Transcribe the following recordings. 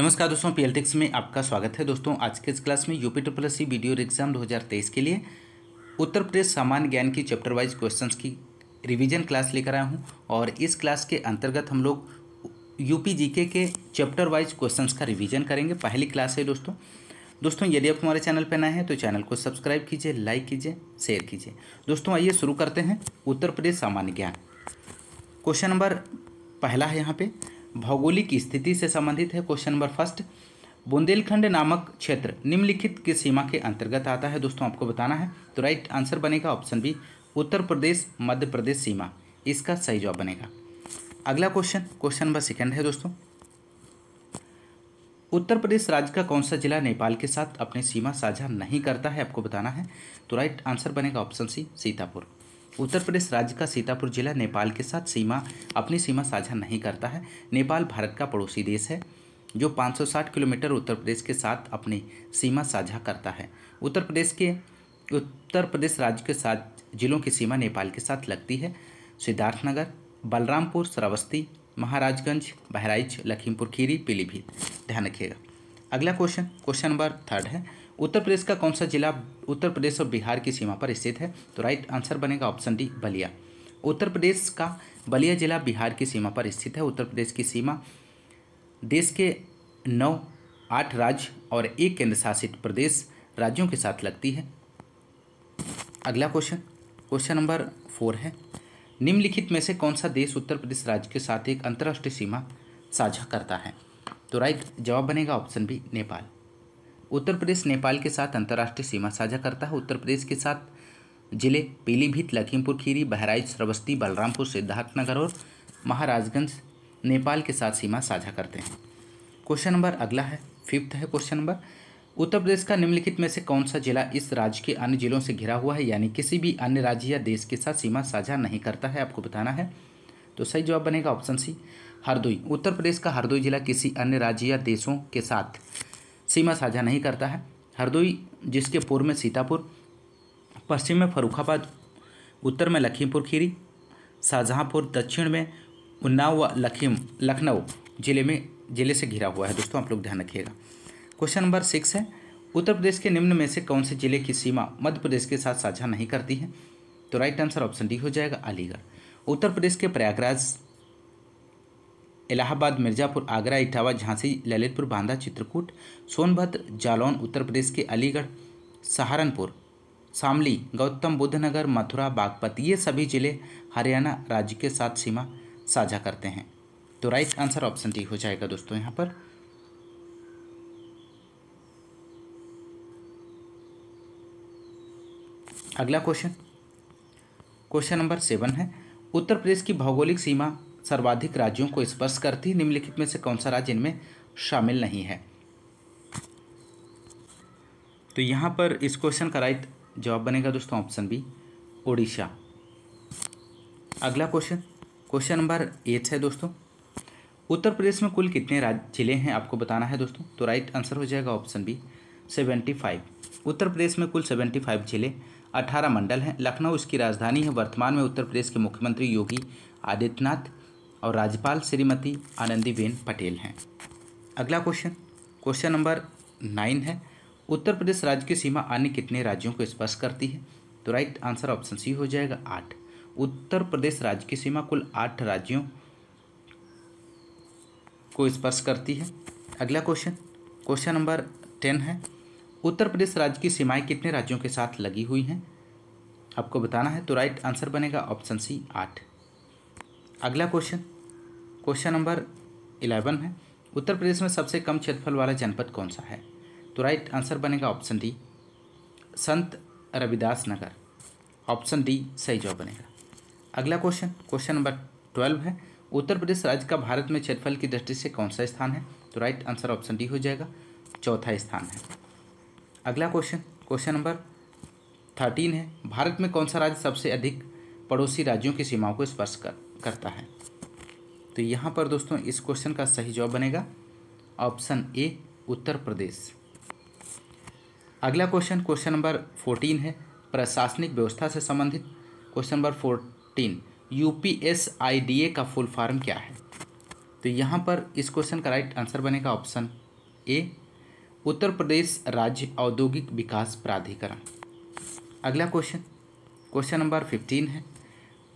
नमस्कार दोस्तों पी में आपका स्वागत है दोस्तों आज के इस क्लास में UP triple C video exam 2023 के लिए उत्तर प्रदेश सामान्य ज्ञान की चैप्टर वाइज क्वेश्चंस की रिवीजन क्लास लेकर आया हूं और इस क्लास के अंतर्गत हम लोग यूपी जीके के चैप्टर वाइज क्वेश्चंस का रिवीजन करेंगे पहली क्लास है दोस्तों दोस्तों यदि आप हमारे चैनल पर नए हैं तो चैनल को सब्सक्राइब कीजिए लाइक कीजिए शेयर कीजिए दोस्तों आइए शुरू करते हैं उत्तर प्रदेश सामान्य ज्ञान क्वेश्चन नंबर पहला है यहाँ पर भौगोलिक स्थिति से संबंधित है क्वेश्चन नंबर फर्स्ट बुंदेलखंड नामक क्षेत्र निम्नलिखित की सीमा के अंतर्गत आता है दोस्तों आपको बताना है तो राइट आंसर बनेगा ऑप्शन बी उत्तर प्रदेश मध्य प्रदेश सीमा इसका सही जवाब बनेगा अगला क्वेश्चन क्वेश्चन नंबर सेकंड है दोस्तों उत्तर प्रदेश राज्य का कौन सा जिला नेपाल के साथ अपनी सीमा साझा नहीं करता है आपको बताना है तो राइट आंसर बनेगा ऑप्शन सी सीतापुर उत्तर प्रदेश राज्य का सीतापुर जिला नेपाल के साथ सीमा अपनी सीमा साझा नहीं करता है नेपाल भारत का पड़ोसी देश है जो 560 किलोमीटर उत्तर प्रदेश के साथ अपनी सीमा साझा करता है उत्तर प्रदेश के उत्तर प्रदेश राज्य के साथ जिलों की सीमा नेपाल के साथ लगती है सिद्धार्थनगर बलरामपुर श्रावस्ती महाराजगंज बहराइच लखीमपुर खीरी पीलीभीत ध्यान रखिएगा अगला क्वेश्चन क्वेश्चन नंबर थर्ड है उत्तर प्रदेश का कौन सा जिला उत्तर प्रदेश और बिहार की सीमा पर स्थित है तो राइट आंसर बनेगा ऑप्शन डी बलिया उत्तर प्रदेश का बलिया जिला बिहार की सीमा पर स्थित है उत्तर प्रदेश की सीमा देश के नौ आठ राज्य और एक केंद्र शासित प्रदेश राज्यों के साथ लगती है अगला क्वेश्चन क्वेश्चन नंबर फोर है निम्नलिखित में से कौन सा देश उत्तर प्रदेश राज्य के साथ एक अंतर्राष्ट्रीय सीमा साझा करता है तो राइट जवाब बनेगा ऑप्शन बी नेपाल उत्तर प्रदेश नेपाल के साथ अंतर्राष्ट्रीय सीमा साझा करता है उत्तर प्रदेश के साथ जिले पीलीभीत लखीमपुर खीरी बहराइच श्रवस्ती बलरामपुर सिद्धार्थनगर और महाराजगंज नेपाल के साथ सीमा साझा करते हैं क्वेश्चन नंबर अगला है फिफ्थ है क्वेश्चन नंबर उत्तर प्रदेश का निम्नलिखित में से कौन सा जिला इस राज्य के अन्य जिलों से घिरा हुआ है यानी किसी भी अन्य राज्य या देश के साथ सीमा साझा नहीं करता है आपको बताना है तो सही जवाब बनेगा ऑप्शन सी हरदोई उत्तर प्रदेश का हरदोई जिला किसी अन्य राज्य या देशों के साथ सीमा साझा नहीं करता है हरदोई जिसके पूर्व में सीतापुर पश्चिम में फरुखाबाद उत्तर में लखीमपुर खीरी शाहजहाँपुर दक्षिण में उन्नाव व लखीम लखनऊ जिले में जिले से घिरा हुआ है दोस्तों आप लोग ध्यान रखिएगा क्वेश्चन नंबर सिक्स है उत्तर प्रदेश के निम्न में से कौन से जिले की सीमा मध्य प्रदेश के साथ साझा नहीं करती है तो राइट आंसर ऑप्शन डी हो जाएगा अलीगढ़ उत्तर प्रदेश के प्रयागराज इलाहाबाद मिर्ज़ापुर आगरा इटावा झांसी ललितपुर बांदा चित्रकूट सोनभद्र जालौन उत्तर प्रदेश के अलीगढ़ सहारनपुर शामली गौतम बुद्ध नगर मथुरा बागपत ये सभी ज़िले हरियाणा राज्य के साथ सीमा साझा करते हैं तो राइट आंसर ऑप्शन डी हो जाएगा दोस्तों यहाँ पर अगला क्वेश्चन क्वेश्चन नंबर सेवन है उत्तर प्रदेश की भौगोलिक सीमा सर्वाधिक राज्यों को स्पर्श करती निम्नलिखित में से कौन सा राज्य इनमें शामिल नहीं है तो यहाँ पर इस क्वेश्चन का राइट जवाब बनेगा दोस्तों ऑप्शन बी ओडिशा अगला क्वेश्चन क्वेश्चन नंबर एट है दोस्तों उत्तर प्रदेश में कुल कितने राज्य जिले हैं आपको बताना है दोस्तों तो राइट आंसर हो जाएगा option B seventy five Uttar Pradesh में कुल सेवेंटी फाइव जिले अठारह मंडल हैं लखनऊ इसकी राजधानी है वर्तमान में उत्तर प्रदेश के मुख्यमंत्री योगी आदित्यनाथ और राज्यपाल श्रीमती आनंदीबेन पटेल हैं अगला क्वेश्चन क्वेश्चन नंबर नाइन है उत्तर प्रदेश राज्य की सीमा अन्य कितने राज्यों को स्पर्श करती है तो राइट आंसर ऑप्शन सी हो जाएगा आठ उत्तर प्रदेश राज्य की सीमा कुल आठ राज्यों को स्पर्श करती है अगला क्वेश्चन क्वेश्चन नंबर टेन है उत्तर प्रदेश राज्य की सीमाएं कितने राज्यों के साथ लगी हुई हैं आपको बताना है तो राइट आंसर बनेगा ऑप्शन सी आठ अगला क्वेश्चन क्वेश्चन नंबर इलेवन है उत्तर प्रदेश में सबसे कम क्षेत्रफल वाला जनपद कौन सा है तो राइट आंसर बनेगा ऑप्शन डी संत रविदास नगर ऑप्शन डी सही जवाब बनेगा अगला क्वेश्चन क्वेश्चन नंबर ट्वेल्व है उत्तर प्रदेश राज्य का भारत में क्षेत्रफल की दृष्टि से कौन सा स्थान है तो राइट आंसर ऑप्शन डी हो जाएगा चौथा स्थान है अगला क्वेश्चन क्वेश्चन नंबर थर्टीन है भारत में कौन सा राज्य सबसे अधिक पड़ोसी राज्यों की सीमाओं को स्पर्श कर करता है तो यहाँ पर दोस्तों इस क्वेश्चन का सही जवाब बनेगा ऑप्शन ए उत्तर प्रदेश अगला क्वेश्चन क्वेश्चन नंबर फोर्टीन है प्रशासनिक व्यवस्था से संबंधित question number fourteen U P S I D A का फुल फॉर्म क्या है तो यहाँ पर इस क्वेश्चन का राइट आंसर बनेगा ऑप्शन ए उत्तर प्रदेश राज्य औद्योगिक विकास प्राधिकरण अगला क्वेश्चन क्वेश्चन नंबर फिफ्टीन है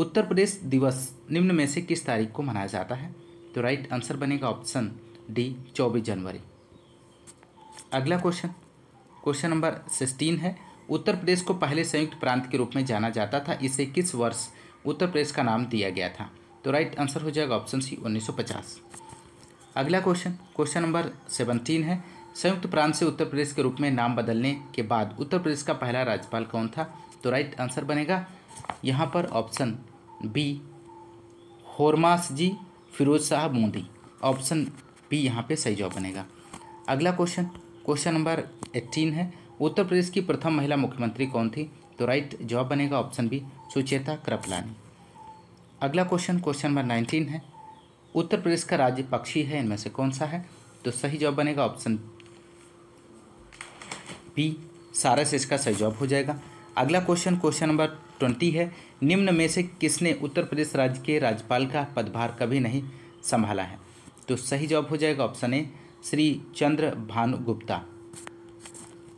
उत्तर प्रदेश दिवस निम्न में से किस तारीख को मनाया जाता है तो राइट आंसर बनेगा ऑप्शन डी चौबीस जनवरी अगला क्वेश्चन क्वेश्चन नंबर सिक्सटीन है उत्तर प्रदेश को पहले संयुक्त प्रांत के रूप में जाना जाता था इसे किस वर्ष उत्तर प्रदेश का नाम दिया गया था तो राइट आंसर हो जाएगा ऑप्शन सी 1950 अगला क्वेश्चन क्वेश्चन नंबर सेवनटीन है संयुक्त प्रांत से उत्तर प्रदेश के रूप में नाम बदलने के बाद उत्तर प्रदेश का पहला राज्यपाल कौन था तो राइट आंसर बनेगा यहाँ पर option B Hormas ji Firoz Shah Bundi option B यहाँ पे सही जवाब बनेगा अगला क्वेश्चन क्वेश्चन नंबर एट्टीन है उत्तर प्रदेश की प्रथम महिला मुख्यमंत्री कौन थी तो राइट जवाब बनेगा ऑप्शन बी सुचेता कृपलानी अगला क्वेश्चन क्वेश्चन नंबर नाइनटीन है उत्तर प्रदेश का राज्य पक्षी है इनमें से कौन सा है तो सही जवाब बनेगा ऑप्शन बी सारस इसका सही जवाब हो जाएगा अगला क्वेश्चन क्वेश्चन नंबर ट्वेंटी है निम्न में से किसने उत्तर प्रदेश राज्य के राज्यपाल का पदभार कभी नहीं संभाला है तो सही जवाब हो जाएगा ऑप्शन ए श्री चंद्र भानु गुप्ता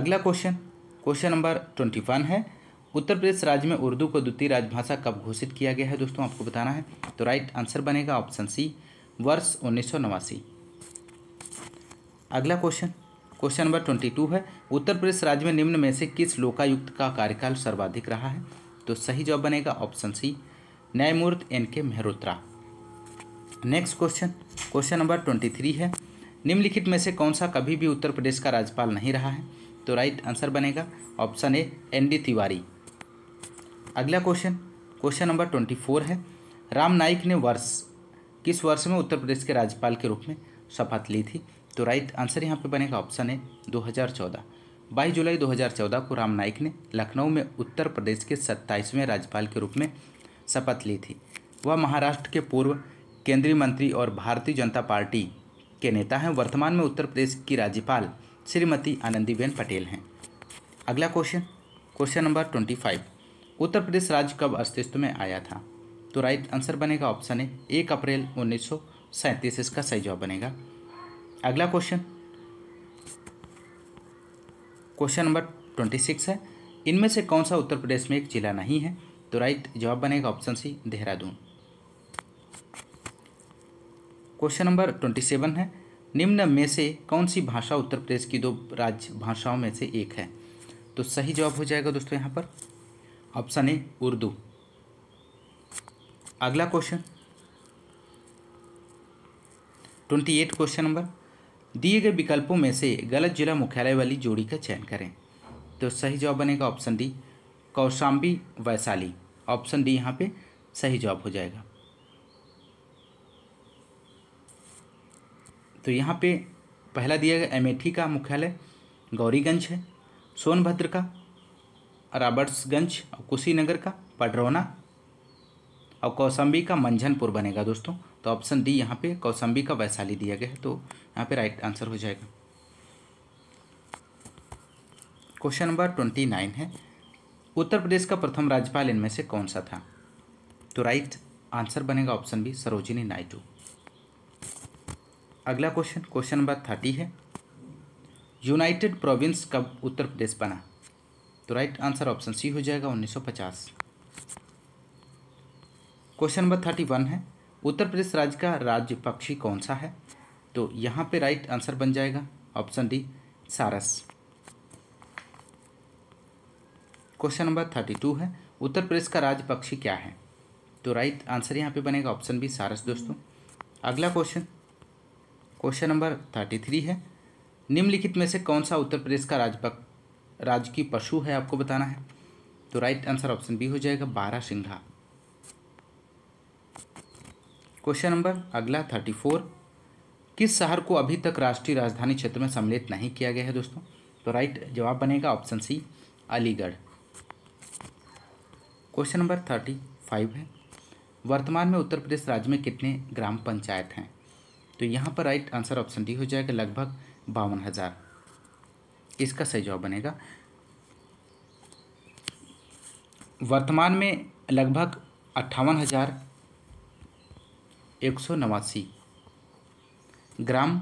अगला question question number twenty one है उत्तर प्रदेश राज्य में उर्दू को द्वितीय राजभाषा कब घोषित किया गया है दोस्तों आपको बताना है तो राइट आंसर बनेगा ऑप्शन सी वर्ष उन्नीस अगला question question number twenty two है उत्तर प्रदेश राज्य में निम्न में से किस लोकायुक्त का कार्यकाल सर्वाधिक रहा है तो सही जवाब बनेगा ऑप्शन सी न्यायमूर्ति N K Mehrotra next question question number twenty three है निम्नलिखित में से कौन सा कभी भी उत्तर प्रदेश का राज्यपाल नहीं रहा है तो राइट आंसर बनेगा option A N D Tiwari अगला question question number twenty four है राम नाइक ने वर्ष किस वर्ष में उत्तर प्रदेश के राज्यपाल के रूप में शपथ ली थी तो राइट आंसर यहाँ पे बनेगा ऑप्शन है 2014 बाईस जुलाई 2014 को राम नाइक ने लखनऊ में उत्तर प्रदेश के सत्ताईसवें राज्यपाल के रूप में शपथ ली थी वह महाराष्ट्र के पूर्व केंद्रीय मंत्री और भारतीय जनता पार्टी के नेता हैं वर्तमान में उत्तर प्रदेश की राज्यपाल श्रीमती आनंदीबेन पटेल हैं अगला question question number twenty five Uttar Pradesh राज्य कब अस्तित्व में आया था तो राइट आंसर बनेगा ऑप्शन है एक अप्रैल उन्नीस इसका सही जवाब बनेगा अगला question question number twenty six है इनमें से कौन सा उत्तर प्रदेश में एक जिला नहीं है तो राइट जवाब बनेगा option C Dehradun question number twenty seven है निम्न में से कौन सी भाषा उत्तर प्रदेश की दो राज्य भाषाओं में से एक है तो सही जवाब हो जाएगा दोस्तों यहाँ पर ऑप्शन ए उर्दू अगला question twenty eight question number दिए गए विकल्पों में से गलत जिला मुख्यालय वाली जोड़ी का चयन करें तो सही जवाब बनेगा option D Kaushambi Vaishali option D यहाँ पे सही जवाब हो जाएगा तो यहाँ पे पहला दिया गया अमेठी का मुख्यालय गौरीगंज है सोनभद्र का राबर्ट्सगंज और कुशीनगर का पडरौना और कौशाम्बी का मंझनपुर बनेगा दोस्तों तो ऑप्शन डी यहाँ पे कौशंबी का वैशाली दिया गया है तो यहाँ पे राइट आंसर हो जाएगा क्वेश्चन नंबर ट्वेंटी नाइन है उत्तर प्रदेश का प्रथम राज्यपाल इनमें से कौन सा था तो राइट आंसर बनेगा ऑप्शन बी सरोजिनी नायडू अगला क्वेश्चन क्वेश्चन नंबर थर्टी है यूनाइटेड प्रोविंस कब उत्तर प्रदेश बना तो राइट आंसर ऑप्शन सी हो जाएगा 1950 क्वेश्चन नंबर थर्टी वन है उत्तर प्रदेश राज्य का राज्य पक्षी कौन सा है तो यहाँ पे राइट आंसर बन जाएगा ऑप्शन डी सारस क्वेश्चन नंबर थर्टी टू है उत्तर प्रदेश का राज्य पक्षी क्या है तो राइट आंसर यहाँ पे बनेगा ऑप्शन बी सारस दोस्तों अगला question question number thirty three है निम्नलिखित में से कौन सा उत्तर प्रदेश का राज्य की पशु है आपको बताना है तो राइट आंसर ऑप्शन बी हो जाएगा बारह सिंघा क्वेश्चन नंबर अगला थर्टी फोर किस शहर को अभी तक राष्ट्रीय राजधानी क्षेत्र में सम्मिलित नहीं किया गया है दोस्तों तो राइट जवाब बनेगा option C Aligarh question number thirty five है वर्तमान में उत्तर प्रदेश राज्य में कितने ग्राम पंचायत हैं तो यहाँ पर राइट आंसर ऑप्शन डी हो जाएगा लगभग बावन हज़ार इसका सही जवाब बनेगा वर्तमान में लगभग अट्ठावन हज़ार एक सौ नवासी ग्राम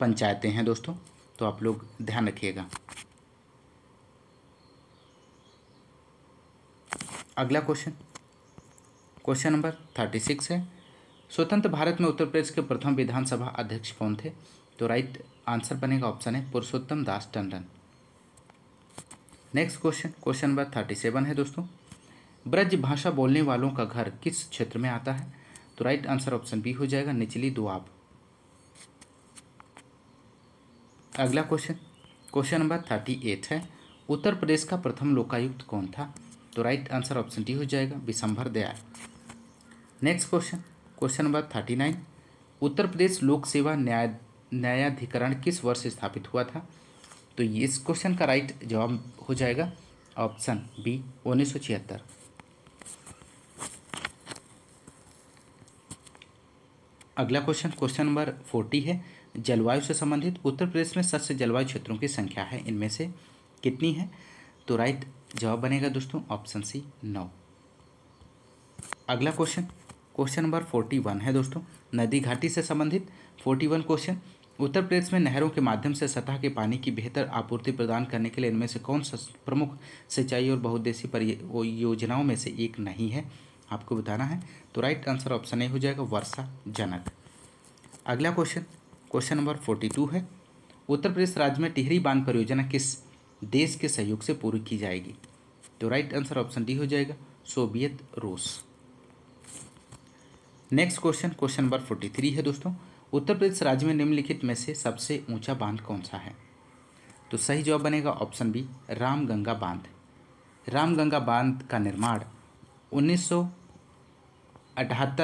पंचायतें हैं दोस्तों तो आप लोग ध्यान रखिएगा अगला question question number thirty six है स्वतंत्र भारत में उत्तर प्रदेश के प्रथम विधानसभा अध्यक्ष कौन थे तो राइट आंसर बनेगा ऑप्शन है Purushottam Das Tandon next question question number thirty seven है दोस्तों ब्रज भाषा बोलने वालों का घर किस क्षेत्र में आता है तो राइट आंसर ऑप्शन बी हो जाएगा निचली दुआब अगला question question number thirty eight है उत्तर प्रदेश का प्रथम लोकायुक्त कौन था तो राइट आंसर ऑप्शन डी हो जाएगा Vishambhar Dayal next question question number thirty nine Uttar Pradesh लोक सेवा न्याय न्यायाधिकरण किस वर्ष स्थापित हुआ था तो इस क्वेश्चन का राइट जवाब हो जाएगा ऑप्शन बी उन्नीस सौ छिहत्तर अगला क्वेश्चन क्वेश्चन नंबर फोर्टी है जलवायु से संबंधित उत्तर प्रदेश में सबसे जलवायु क्षेत्रों की संख्या है इनमें से कितनी है तो राइट जवाब बनेगा दोस्तों ऑप्शन सी नौ अगला question question number forty one है दोस्तों नदी घाटी से संबंधित forty one question Uttar Pradesh में नहरों के माध्यम से सतह के पानी की बेहतर आपूर्ति प्रदान करने के लिए इनमें से कौन सा प्रमुख सिंचाई और बहुद्देशी परियोजनाओं में से एक नहीं है आपको बताना है तो राइट आंसर ऑप्शन ए हो जाएगा वर्षा जनक अगला question question number forty two है उत्तर प्रदेश राज्य में टिहरी बांध परियोजना किस देश के सहयोग से पूरी की जाएगी तो राइट आंसर ऑप्शन डी हो जाएगा सोवियत रूस next question question number forty three है दोस्तों उत्तर प्रदेश राज्य में निम्नलिखित में से सबसे ऊंचा बांध कौन सा है तो सही जवाब बनेगा ऑप्शन बी रामगंगा बांध रामगंगा बांध का निर्माण उन्नीस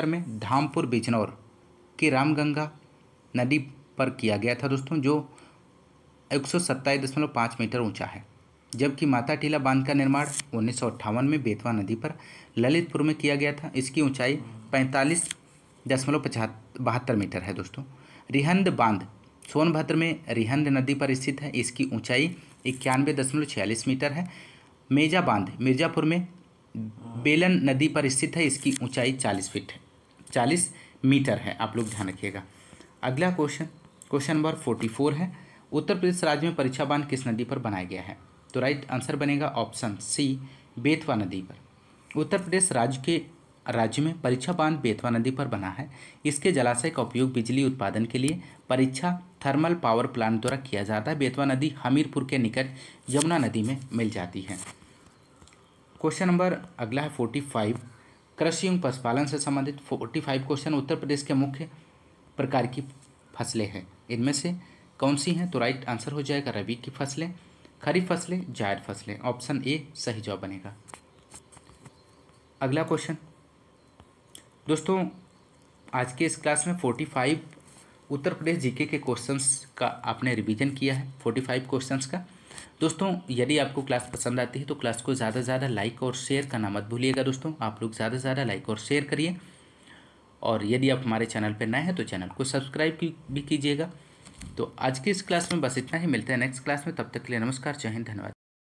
में धामपुर बिजनौर की रामगंगा नदी पर किया गया था दोस्तों जो एक मीटर ऊंचा है जबकि माता टीला बांध का निर्माण उन्नीस में बेतवा नदी पर ललितपुर में किया गया था इसकी ऊंचाई पैंतालीस दशमलव बहत्तर मीटर है दोस्तों रिहंद बांध सोनभद्र में रिहंद नदी पर स्थित है इसकी ऊंचाई इक्यानवे दशमलव छियालीस मीटर है मेजा बांध मिर्ज़ापुर में बेलन नदी पर स्थित है इसकी ऊंचाई चालीस फीट है चालीस मीटर है आप लोग ध्यान रखिएगा अगला question question number forty four है उत्तर प्रदेश राज्य में परीक्षा बांध किस नदी पर बनाया गया है तो राइट आंसर बनेगा ऑप्शन सी बेतवा नदी पर उत्तर प्रदेश राज्य के राज्य में परीक्षा बांध बेतवा नदी पर बना है इसके जलाशय का उपयोग बिजली उत्पादन के लिए परीक्षा थर्मल पावर प्लांट द्वारा किया जाता है बेतवा नदी हमीरपुर के निकट यमुना नदी में मिल जाती है क्वेश्चन नंबर अगला है फोर्टी फाइव कृषि एवं पशुपालन से संबंधित forty five question Uttar Pradesh के मुख्य प्रकार की फसलें हैं इनमें से कौन सी हैं तो राइट आंसर हो जाएगा रबी की फसलें खरीफ फसलें जायद फसलें ऑप्शन ए सही जवाब बनेगा अगला क्वेश्चन दोस्तों आज के इस क्लास में forty five Uttar Pradesh GK के क्वेश्चंस का आपने रिवीजन किया है फोर्टी फाइव क्वेश्चन का दोस्तों यदि आपको क्लास पसंद आती है तो क्लास को ज़्यादा से ज़्यादा लाइक और शेयर करना मत भूलिएगा दोस्तों आप लोग ज़्यादा से ज़्यादा लाइक और शेयर करिए और यदि आप हमारे चैनल पर नए हैं तो चैनल को सब्सक्राइब की, भी कीजिएगा तो आज की इस क्लास में बस इतना ही मिलता है नेक्स्ट क्लास में तब तक के लिए नमस्कार जय हिंद धन्यवाद